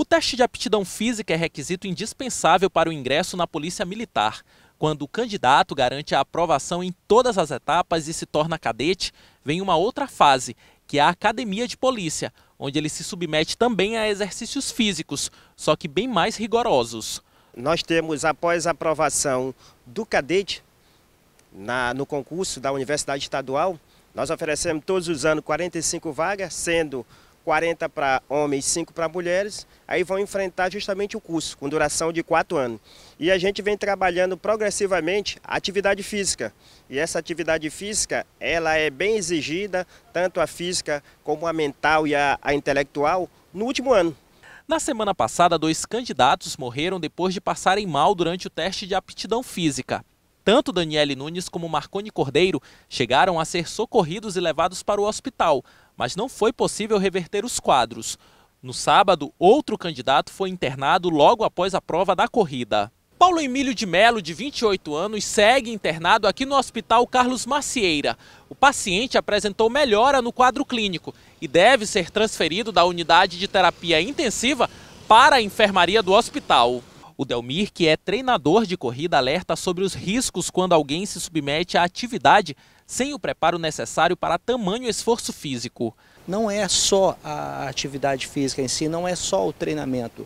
O teste de aptidão física é requisito indispensável para o ingresso na Polícia Militar. Quando o candidato garante a aprovação em todas as etapas e se torna cadete, vem uma outra fase, que é a academia de polícia, onde ele se submete também a exercícios físicos, só que bem mais rigorosos. Nós temos, após a aprovação do cadete na, no concurso da Universidade Estadual, nós oferecemos todos os anos 45 vagas, sendo 40 para homens e 5 para mulheres, aí vão enfrentar justamente o curso, com duração de 4 anos. E a gente vem trabalhando progressivamente a atividade física. E essa atividade física, ela é bem exigida, tanto a física como a mental e a, a intelectual, no último ano. Na semana passada, dois candidatos morreram depois de passarem mal durante o teste de aptidão física. Tanto Daniele Nunes como Marconi Cordeiro chegaram a ser socorridos e levados para o hospital, mas não foi possível reverter os quadros. No sábado, outro candidato foi internado logo após a prova da corrida. Paulo Emílio de Melo, de 28 anos, segue internado aqui no Hospital Carlos Macieira. O paciente apresentou melhora no quadro clínico e deve ser transferido da unidade de terapia intensiva para a enfermaria do hospital. O Delmir, que é treinador de corrida, alerta sobre os riscos quando alguém se submete à atividade sem o preparo necessário para tamanho esforço físico. Não é só a atividade física em si, não é só o treinamento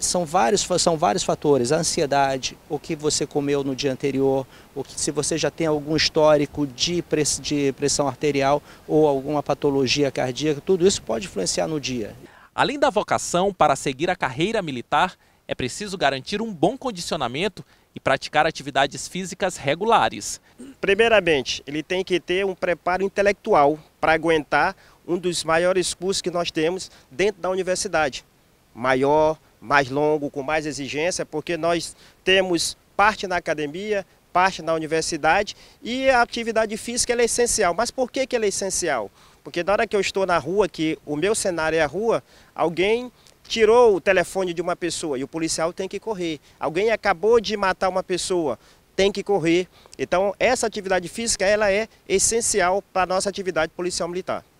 são vários, são vários fatores, a ansiedade, o que você comeu no dia anterior, o que, se você já tem algum histórico de, press, de pressão arterial ou alguma patologia cardíaca, tudo isso pode influenciar no dia. Além da vocação para seguir a carreira militar, é preciso garantir um bom condicionamento e praticar atividades físicas regulares. Primeiramente, ele tem que ter um preparo intelectual para aguentar um dos maiores cursos que nós temos dentro da universidade. Maior, mais longo, com mais exigência, porque nós temos parte na academia, parte na universidade e a atividade física é essencial. Mas por que, que ela é essencial? Porque na hora que eu estou na rua, que o meu cenário é a rua, alguém tirou o telefone de uma pessoa e o policial tem que correr. Alguém acabou de matar uma pessoa, tem que correr. Então, essa atividade física ela é essencial para a nossa atividade policial militar.